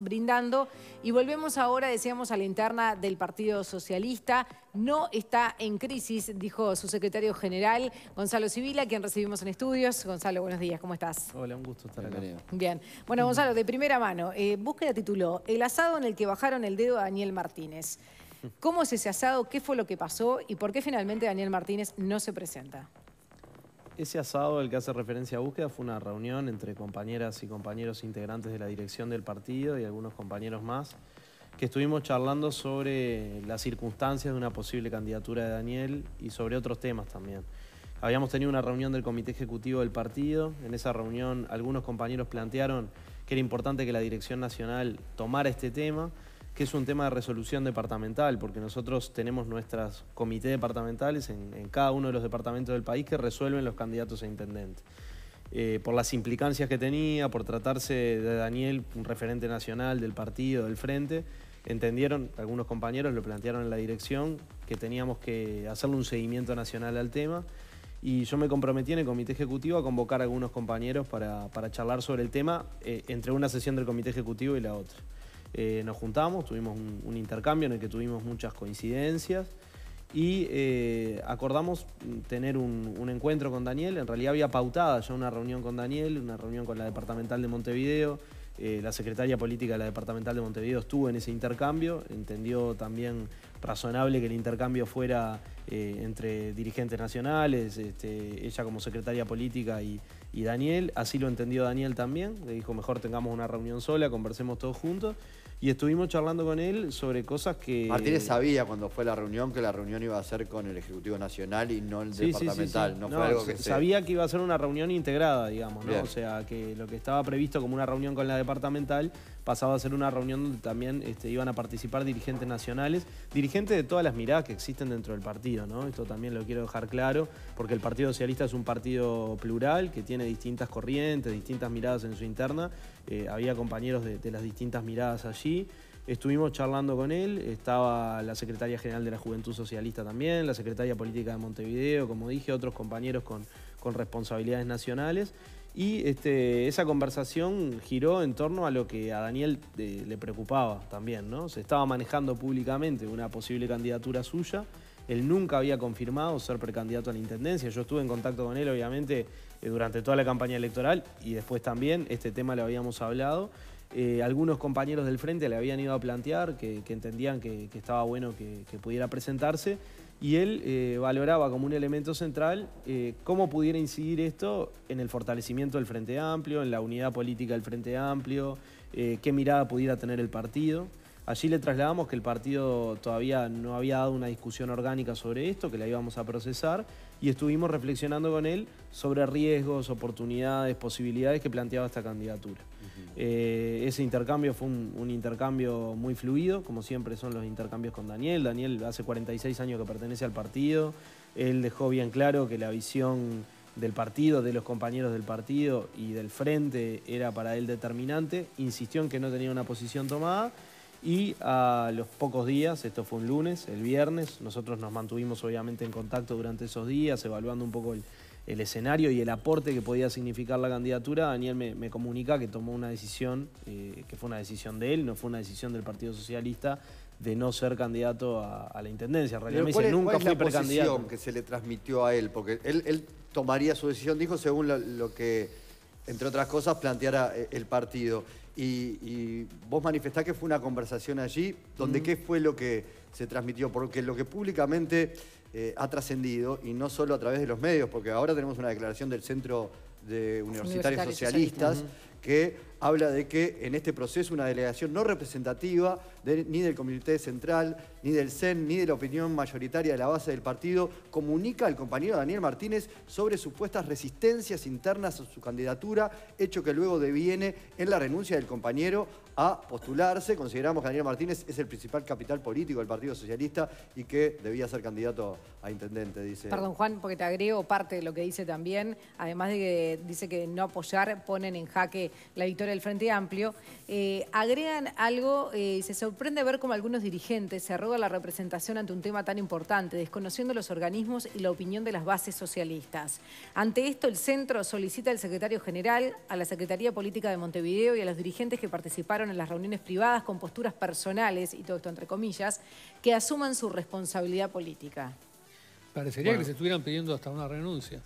brindando. Y volvemos ahora, decíamos, a la interna del Partido Socialista. No está en crisis, dijo su secretario general, Gonzalo Civila, quien recibimos en estudios. Gonzalo, buenos días, ¿cómo estás? Hola, un gusto estar acá. Bien. Bueno, Gonzalo, de primera mano, eh, búsqueda tituló El asado en el que bajaron el dedo a Daniel Martínez. ¿Cómo es ese asado? ¿Qué fue lo que pasó? ¿Y por qué finalmente Daniel Martínez no se presenta? Ese asado al que hace referencia a búsqueda fue una reunión entre compañeras y compañeros integrantes de la dirección del partido y algunos compañeros más, que estuvimos charlando sobre las circunstancias de una posible candidatura de Daniel y sobre otros temas también. Habíamos tenido una reunión del comité ejecutivo del partido, en esa reunión algunos compañeros plantearon que era importante que la dirección nacional tomara este tema que es un tema de resolución departamental, porque nosotros tenemos nuestros comités departamentales en, cada uno de los departamentos del país que resuelven los candidatos a intendente. Eh, por las implicancias que tenía, por tratarse de Daniel, un referente nacional del partido, del frente, entendieron, algunos compañeros lo plantearon en la dirección, que teníamos que hacerle un seguimiento nacional al tema. Y yo me comprometí en el comité ejecutivo a convocar a algunos compañeros para, charlar sobre el tema eh, entre una sesión del comité ejecutivo y la otra. Eh, nos juntamos, tuvimos un, intercambio en el que tuvimos muchas coincidencias y eh, acordamos tener un, encuentro con Daniel. En realidad había pautada ya una reunión con Daniel, una reunión con la departamental de Montevideo. Eh, la secretaria política de la departamental de Montevideo estuvo en ese intercambio, entendió también razonable que el intercambio fuera eh, entre dirigentes nacionales, este, ella como secretaria política y, Daniel. Así lo entendió Daniel también. Le dijo, mejor tengamos una reunión sola, conversemos todos juntos. Y estuvimos charlando con él sobre cosas que... Martínez sabía cuando fue la reunión que la reunión iba a ser con el Ejecutivo Nacional y no el departamental. no, fue algo Sabía que iba a ser una reunión integrada, digamos, ¿no? O sea, que lo que estaba previsto como una reunión con la departamental pasaba a ser una reunión donde también este, iban a participar dirigentes nacionales, dirigentes de todas las miradas que existen dentro del partido. Esto también lo quiero dejar claro, porque el Partido Socialista es un partido plural que tiene distintas corrientes, distintas miradas en su interna. Eh, había compañeros de, las distintas miradas allí. Estuvimos charlando con él, estaba la secretaria general de la Juventud Socialista también, la secretaria política de Montevideo, como dije, otros compañeros con, responsabilidades nacionales. Y este, esa conversación giró en torno a lo que a Daniel eh, le preocupaba también, Se estaba manejando públicamente una posible candidatura suya él nunca había confirmado ser precandidato a la intendencia. Yo estuve en contacto con él, obviamente, eh, durante toda la campaña electoral y después también este tema lo habíamos hablado. Eh, algunos compañeros del frente le habían ido a plantear que, entendían que, estaba bueno que, pudiera presentarse y él eh, valoraba como un elemento central cómo pudiera incidir esto en el fortalecimiento del Frente Amplio, en la unidad política del Frente Amplio, qué mirada pudiera tener el partido. Allí le trasladamos que el partido todavía no había dado una discusión orgánica sobre esto, que la íbamos a procesar, y estuvimos reflexionando con él sobre riesgos, oportunidades, posibilidades que planteaba esta candidatura. Eh, ese intercambio fue un, un, intercambio muy fluido, como siempre son los intercambios con Daniel. Daniel hace 46 años que pertenece al partido, él dejó bien claro que la visión del partido, de los compañeros del partido y del frente era para él determinante, insistió en que no tenía una posición tomada y a los pocos días, esto fue un lunes, el viernes, nosotros nos mantuvimos obviamente en contacto durante esos días, evaluando un poco el, escenario y el aporte que podía significar la candidatura, Daniel me, comunica que tomó una decisión, eh, que fue una decisión de él, no fue una decisión del Partido Socialista, de no ser candidato a, la Intendencia. En realidad dice, es, nunca fui que se le transmitió a él? Porque él, tomaría su decisión, dijo, según lo que, entre otras cosas, planteara eh, el partido. Y, vos manifestás que fue una conversación allí, donde qué fue lo que se transmitió, porque lo que públicamente eh, ha trascendido, y no solo a través de los medios, porque ahora tenemos una declaración del Centro de Universitarios, Socialistas, que habla de que en este proceso una delegación no representativa ni del Comité Central, ni del CEN, ni de la opinión mayoritaria de la base del partido comunica al compañero Daniel Martínez sobre supuestas resistencias internas a su candidatura, hecho que luego deviene en la renuncia del compañero a postularse. Consideramos que Daniel Martínez es el principal capital político del Partido Socialista y que debía ser candidato a intendente, dice. Perdón, Juan, porque te agrego parte de lo que dice también, además de que dice que no apoyar ponen en jaque la victoria del Frente Amplio, eh, agregan algo eh, y se sorprende ver cómo algunos dirigentes se arrogan la representación ante un tema tan importante, desconociendo los organismos y la opinión de las bases socialistas. Ante esto, el centro solicita al secretario general, a la Secretaría Política de Montevideo y a los dirigentes que participaron en las reuniones privadas con posturas personales, y todo esto entre comillas, que asuman su responsabilidad política. Parecería que se estuvieran pidiendo hasta una renuncia.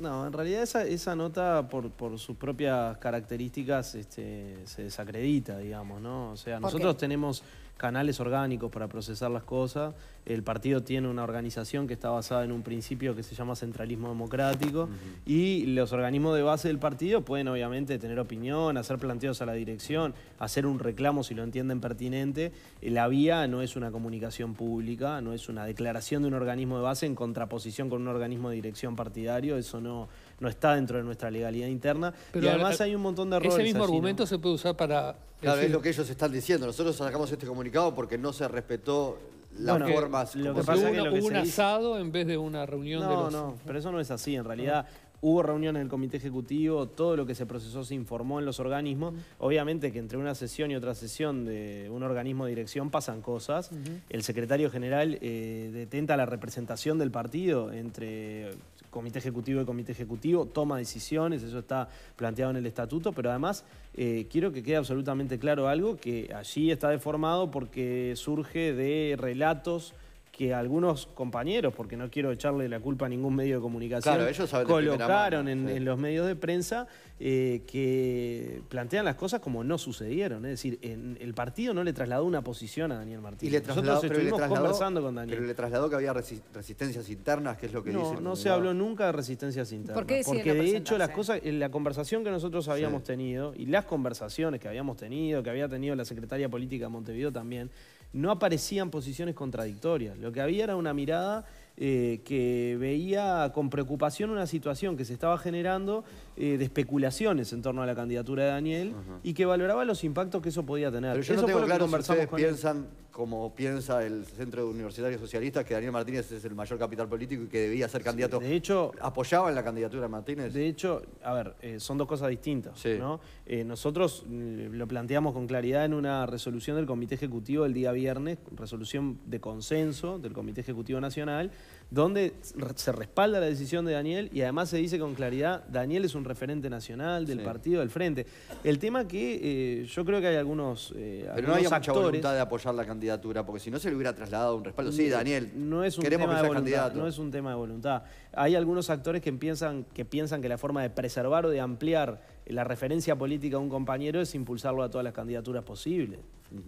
No, en realidad esa, nota por, por, sus propias características este, se desacredita, digamos, ¿no? O sea, nosotros tenemos canales orgánicos para procesar las cosas. El partido tiene una organización que está basada en un principio que se llama centralismo democrático y los organismos de base del partido pueden obviamente tener opinión, hacer planteos a la dirección, hacer un reclamo si lo entienden pertinente. Eh, la vía no es una comunicación pública, no es una declaración de un organismo de base en contraposición con un organismo de dirección partidario, eso no no está dentro de nuestra legalidad interna. y además hay un montón de errores. Ese mismo argumento se puede usar para... Claro, es lo que ellos están diciendo. Nosotros sacamos este comunicado porque no se respetó las bueno, formas... Lo que pasa que hubo un asado en vez de una reunión no, de No, no, pero eso no es así. En realidad, Hubo reuniones en el comité ejecutivo, todo lo que se procesó se informó en los organismos. Obviamente que entre una sesión y otra sesión de un organismo de dirección pasan cosas. El secretario general eh, detenta la representación del partido entre comité ejecutivo y comité ejecutivo, toma decisiones, eso está planteado en el estatuto, pero además eh, quiero que quede absolutamente claro algo que allí está deformado porque surge de relatos que algunos compañeros, porque no quiero echarle la culpa a ningún medio de comunicación, colocaron en, los medios de prensa eh, que plantean las cosas como no sucedieron. Es decir, el partido no le trasladó una posición a Daniel Martínez. Y le trasladó, Nosotros estuvimos conversando con Daniel. Pero le trasladó que había resistencias internas, que es lo que no, No se habló nunca de resistencias internas. ¿Por qué porque de hecho las cosas, la conversación que nosotros habíamos tenido y las conversaciones que habíamos tenido, que había tenido la secretaria política de Montevideo también, no aparecían posiciones contradictorias. Lo que había era una mirada eh, que veía con preocupación una situación que se estaba generando eh, de especulaciones en torno a la candidatura de Daniel y que valoraba los impactos que eso podía tener. Pero eso no tengo que si ustedes piensan, como piensa el Centro Universitario Socialista, que Daniel Martínez es el mayor capital político y que debía ser candidato. de hecho... ¿Apoyaban la candidatura de Martínez? De hecho, a ver, eh, son dos cosas distintas. Eh, nosotros mm, lo planteamos con claridad en una resolución del Comité Ejecutivo el día viernes, resolución de consenso del Comité Ejecutivo Nacional, donde se respalda la decisión de Daniel y además se dice con claridad, Daniel es un referente nacional del partido, del frente. El tema que eh, yo creo que hay algunos actores... Eh, Pero no hay mucha voluntad de apoyar la candidatura, porque si no se le hubiera trasladado un respaldo. Sí, Daniel, no es un queremos tema de voluntad, candidato. No es un tema de voluntad. Hay algunos actores que piensan, que piensan que la forma de preservar o de ampliar la referencia política de un compañero es impulsarlo a todas las candidaturas posibles.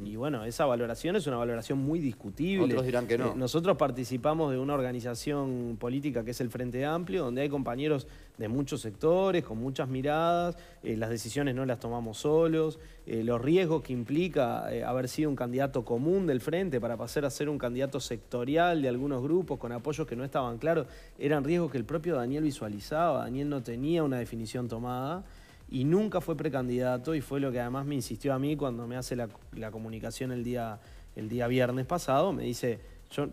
Y bueno, esa valoración es una valoración muy discutible. Otros dirán que no. Eh, nosotros participamos de una organización política que es el Frente Amplio, donde hay compañeros de muchos sectores, con muchas miradas, eh, las decisiones no las tomamos solos, eh, los riesgos que implica haber sido un candidato común del Frente para pasar a ser un candidato sectorial de algunos grupos con apoyos que no estaban claros, eran riesgos que el propio Daniel visualizaba, Daniel no tenía una definición tomada y nunca fue precandidato y fue lo que además me insistió a mí cuando me hace la, comunicación el día, el día viernes pasado, me dice, yo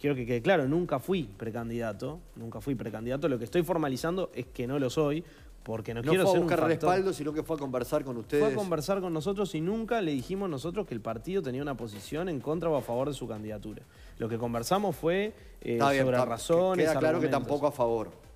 quiero que quede claro, nunca fui precandidato, nunca fui precandidato, lo que estoy formalizando es que no lo soy, porque no, no quiero fue a buscar respaldo, sino que fue a conversar con ustedes. Fue a conversar con nosotros y nunca le dijimos nosotros que el partido tenía una posición en contra o a favor de su candidatura. Lo que conversamos fue eh, bien, sobre razones. Queda claro que tampoco a favor.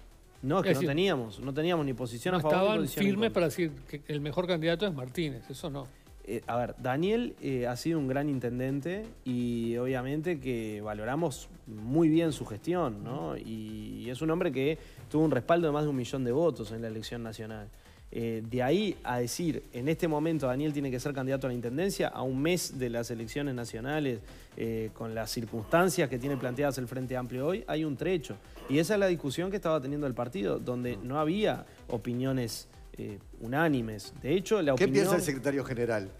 No, es que no teníamos, no teníamos ni posición Estaban firmes para decir que el mejor candidato es Martínez, eso no. Eh, a ver, Daniel eh, ha sido un gran intendente y obviamente que valoramos muy bien su gestión, ¿no? y, es un hombre que tuvo un respaldo de más de un millón de votos en la elección nacional. Eh, de ahí a decir, en este momento Daniel tiene que ser candidato a la Intendencia, a un mes de las elecciones nacionales, eh, con las circunstancias que tiene planteadas el Frente Amplio hoy, hay un trecho. Y esa es la discusión que estaba teniendo el partido, donde mm. no había opiniones eh, unánimes. De hecho, la ¿Qué piensa el secretario general?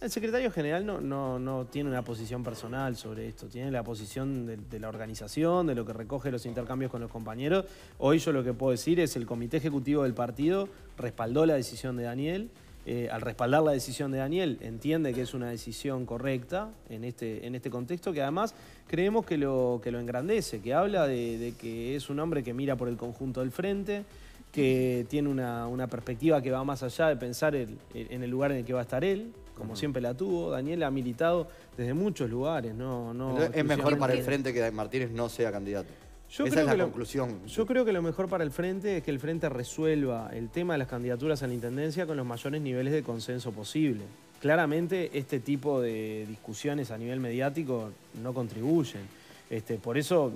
El secretario general no, tiene una posición personal sobre esto, tiene la posición de, la organización, de lo que recoge los intercambios con los compañeros. Hoy yo lo que puedo decir es el comité ejecutivo del partido respaldó la decisión de Daniel. Eh, al respaldar la decisión de Daniel, entiende que es una decisión correcta en este, este contexto, que además creemos que lo, engrandece, que habla de, que es un hombre que mira por el conjunto del frente, que tiene una, perspectiva que va más allá de pensar en el lugar en el que va a estar él, como siempre la tuvo. Daniel ha militado desde muchos lugares. No, no es mejor para el frente que Martínez no sea candidato. Yo Esa es la conclusión. Yo creo que lo mejor para el frente es que el frente resuelva el tema de las candidaturas a la intendencia con los mayores niveles de consenso posible. Claramente, este tipo de discusiones a nivel mediático no contribuyen. Este, por eso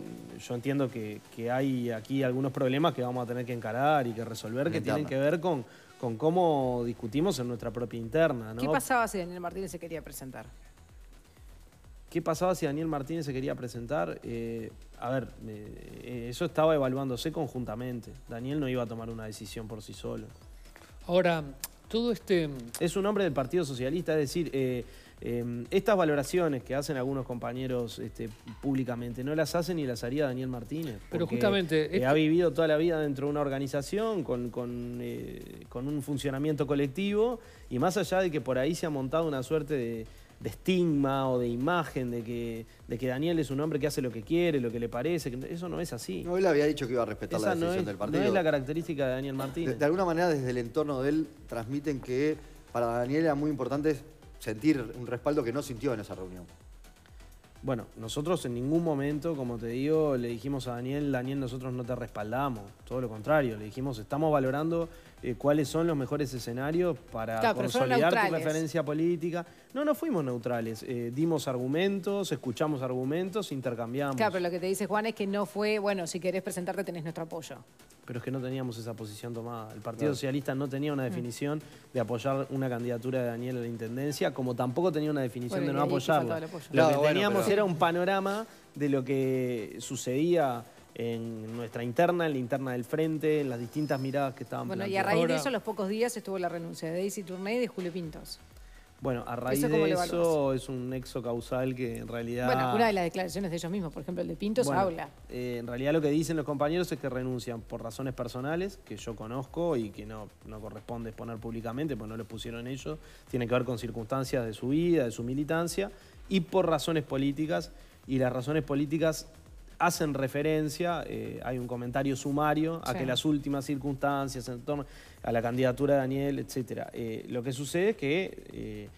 yo entiendo que, que, hay aquí algunos problemas que vamos a tener que encarar y que resolver que tienen que ver con con cómo discutimos en nuestra propia interna. ¿no? ¿Qué pasaba si Daniel Martínez se quería presentar? ¿Qué pasaba si Daniel Martínez se quería presentar? Eh, a ver, eh, eso estaba evaluándose conjuntamente. Daniel no iba a tomar una decisión por sí solo. Ahora, todo este... Es un hombre del Partido Socialista, es decir, eh, Em, estas valoraciones que hacen algunos compañeros este, públicamente no las hacen ni las haría Daniel Martínez. Pero justamente. Eh, ha vivido toda la vida dentro de una organización eh, con, un funcionamiento colectivo y más allá de que por ahí se ha montado una suerte de, estigma o de imagen de que, de que Daniel es un hombre que hace lo que quiere, lo que le parece. eso no es así. No, él había dicho que iba a respetar la decisión del partido. No es la característica de Daniel Martínez. de alguna manera, desde el entorno de él, transmiten que para Daniel era muy importante sentir un respaldo que no sintió en esa reunión. Bueno, nosotros en ningún momento, como te digo, le dijimos a Daniel, Daniel, nosotros no te respaldamos, todo lo contrario, le dijimos, estamos valorando eh, cuáles son los mejores escenarios para consolidar tu referencia política. No, no fuimos neutrales. Eh, dimos argumentos, escuchamos argumentos, intercambiamos. Claro, pero lo que te dice Juan es que no fue, bueno, si querés presentarte tenés nuestro apoyo. Pero es que no teníamos esa posición tomada. El Partido Socialista no tenía una mm. definición de apoyar una candidatura de Daniel a la Intendencia, como tampoco tenía una definición de no apoyarlo. Lo que teníamos era un panorama de lo que sucedía en nuestra interna, en la interna del frente, en las distintas miradas que estaban Bueno, y a raíz de eso, a los pocos días estuvo la renuncia de Daisy Tournay y de Julio Pintos. Bueno, a raíz de eso es un nexo causal que en realidad... Bueno, una de las declaraciones de ellos mismos, por ejemplo, el de Pintos habla. Eh, en realidad lo que dicen los compañeros es que renuncian por razones personales, que yo conozco y que no, no corresponde exponer públicamente, pues no lo pusieron ellos, tiene que ver con circunstancias de su vida, de su militancia, y por razones políticas, y las razones políticas hacen referencia, eh, hay un comentario sumario, a que las últimas circunstancias en torno a la candidatura de Daniel, etc. Eh, lo que sucede es que eh,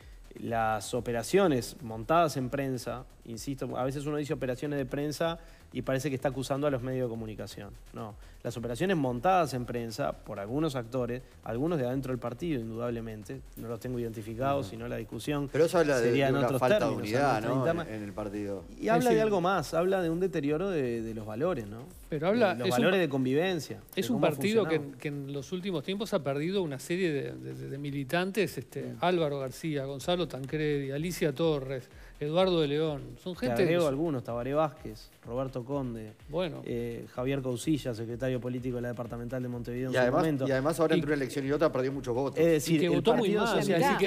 las operaciones montadas en prensa, insisto, a veces uno dice operaciones de prensa y parece que está acusando a los medios de comunicación. No, las operaciones montadas en prensa por algunos actores, algunos de adentro del partido, indudablemente, no los tengo identificados, sino la discusión Pero eso habla de, en falta de unidad en, el partido. Y habla de algo más, habla de un deterioro de, los valores, ¿no? Pero habla, de los valores de convivencia. Es un partido que, en los últimos tiempos ha perdido una serie de, militantes, este, mm. Álvaro García, Gonzalo Tancredi, Alicia Torres. Eduardo de León. Son gente. Te algunos: Tabaré Vázquez, Roberto Conde, bueno. Eh, Javier Causilla, secretario político de la departamental de Montevideo. Y, además, y ahora entre una elección y otra perdió muchos votos. Es decir, que votó muy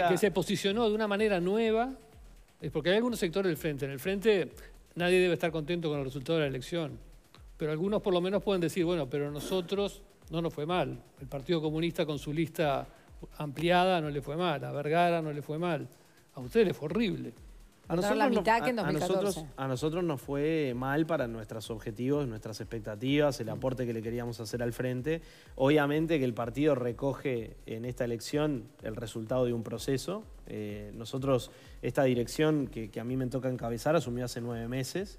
que, se posicionó de una manera nueva. Es porque hay algunos sectores del frente. En el frente nadie debe estar contento con el resultado de la elección. Pero algunos por lo menos pueden decir, bueno, pero nosotros no nos fue mal. El Partido Comunista con su lista ampliada no le fue mal. A Vergara no le fue mal. A ustedes les fue horrible. A nosotros, nos, nosotros, nos fue mal para nuestros objetivos, nuestras expectativas, el aporte que le queríamos hacer al frente. Obviamente que el partido recoge en esta elección el resultado de un proceso. Eh, nosotros, esta dirección que a mí me toca encabezar, asumió hace nueve meses.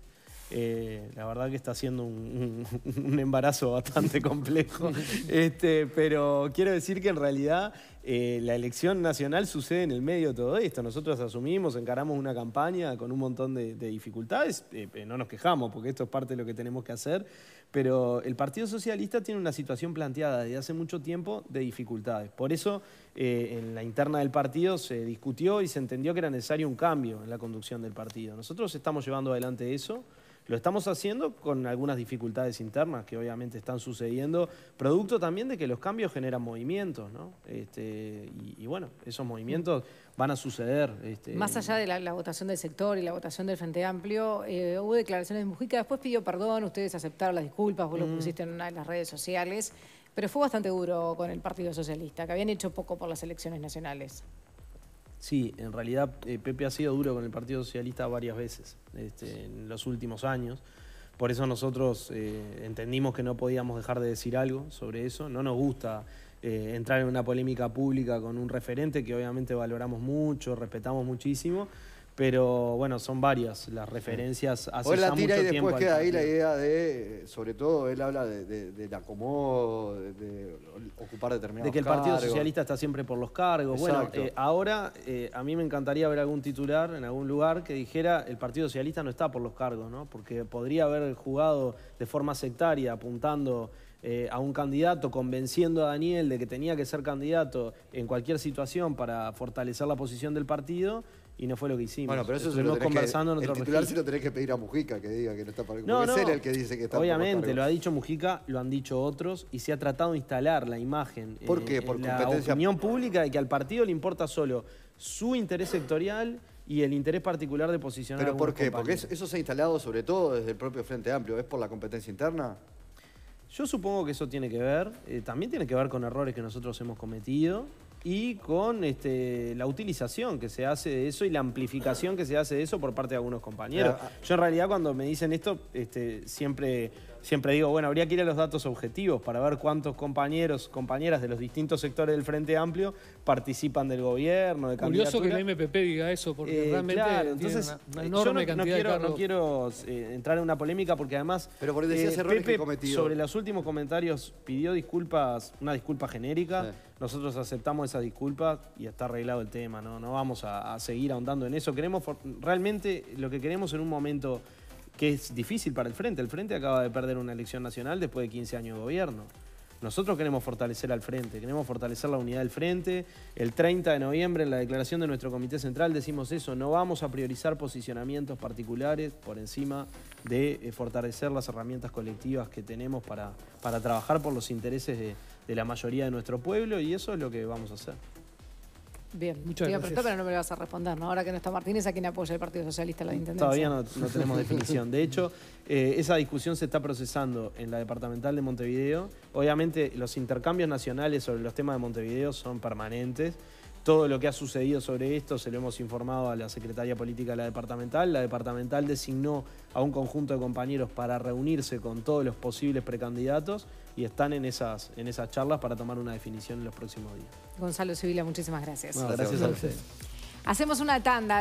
Eh, la verdad que está siendo un, embarazo bastante complejo. Este, pero quiero decir que en realidad eh, la elección nacional sucede en el medio de todo esto. Nosotros asumimos, encaramos una campaña con un montón de, dificultades. Eh, no nos quejamos porque esto es parte de lo que tenemos que hacer. Pero el Partido Socialista tiene una situación planteada desde hace mucho tiempo de dificultades. Por eso en la interna del partido se discutió y se entendió que era necesario un cambio en la conducción del partido. Nosotros estamos llevando adelante eso. Lo estamos haciendo con algunas dificultades internas que obviamente están sucediendo, producto también de que los cambios generan movimientos, ¿no? Este, y, bueno, esos movimientos van a suceder. Este, Más allá de la, votación del sector y la votación del Frente Amplio, eh, hubo declaraciones de Mujica, después pidió perdón, ustedes aceptaron las disculpas, vos lo mm. pusiste en una de las redes sociales, pero fue bastante duro con el Partido Socialista, que habían hecho poco por las elecciones nacionales. Sí, en realidad eh, Pepe ha sido duro con el Partido Socialista varias veces este, en los últimos años. Por eso nosotros eh, entendimos que no podíamos dejar de decir algo sobre eso. No nos gusta eh, entrar en una polémica pública con un referente que obviamente valoramos mucho, respetamos muchísimo pero bueno, son varias las referencias hace o la tira y después queda ahí la idea de, sobre todo él habla de, de, del de, ocupar determinados De que el Partido Socialista está siempre por los cargos. Bueno, eh, ahora eh, a mí me encantaría ver algún titular en algún lugar que dijera el Partido Socialista no está por los cargos, ¿no? Porque podría haber jugado de forma sectaria apuntando... Eh, a un candidato, convenciendo a Daniel de que tenía que ser candidato en cualquier situación para fortalecer la posición del partido y no fue lo que hicimos. Bueno, pero eso lo conversando en otro el lo tenés que pedir a Mujica que diga que no está para no, no, el que dice que está Obviamente, lo ha dicho Mujica, lo han dicho otros y se ha tratado de instalar la imagen eh, ¿Por en la opinión pública de que al partido le importa solo su interés sectorial y el interés particular de posicionar ¿Pero por qué? Porque eso se ha instalado sobre todo desde el propio Frente Amplio. ¿Es por la competencia interna? Yo supongo que eso tiene que ver. Eh, también tiene que ver con errores que nosotros hemos cometido y con este, la utilización que se hace de eso y la amplificación que se hace de eso por parte de algunos compañeros. Yo en realidad cuando me dicen esto, este, siempre siempre digo, bueno, habría que ir a los datos objetivos para ver cuántos compañeros, compañeras de los distintos sectores del Frente Amplio participan del gobierno, de Curioso que el MPP diga eso, porque eh, realmente entonces, una, eh, enorme yo no, quiero, no quiero eh, entrar en una polémica porque además Pero por decías decía errores sobre los últimos comentarios pidió disculpas, una disculpa genérica. Nosotros aceptamos esa disculpa y está arreglado el tema, no, no vamos a, seguir ahondando en eso. Queremos realmente lo que queremos en un momento que es difícil para el Frente. El Frente acaba de perder una elección nacional después de 15 años de gobierno. Nosotros queremos fortalecer al Frente, queremos fortalecer la unidad del Frente. El 30 de noviembre, en la declaración de nuestro Comité Central, decimos eso, no vamos a priorizar posicionamientos particulares por encima de eh, fortalecer las herramientas colectivas que tenemos para, para trabajar por los intereses de, de la mayoría de nuestro pueblo y eso es lo que vamos a hacer. Bien, muchas te iba preguntar, pero no me lo vas a responder, ¿no? Ahora que no está Martínez, ¿a quién apoya el Partido Socialista la Intendencia? Todavía no, tenemos definición. De hecho, eh, esa discusión se está procesando en la departamental de Montevideo. Obviamente, los intercambios nacionales sobre los temas de Montevideo son permanentes todo lo que ha sucedido sobre esto se lo hemos informado a la Secretaría Política de la Departamental. La Departamental designó a un conjunto de compañeros para reunirse con todos los posibles precandidatos y están en esas, en esas charlas para tomar una definición en los próximos días. Gonzalo Sevilla, muchísimas gracias. gracias, gracias a usted. Hacemos una tanda.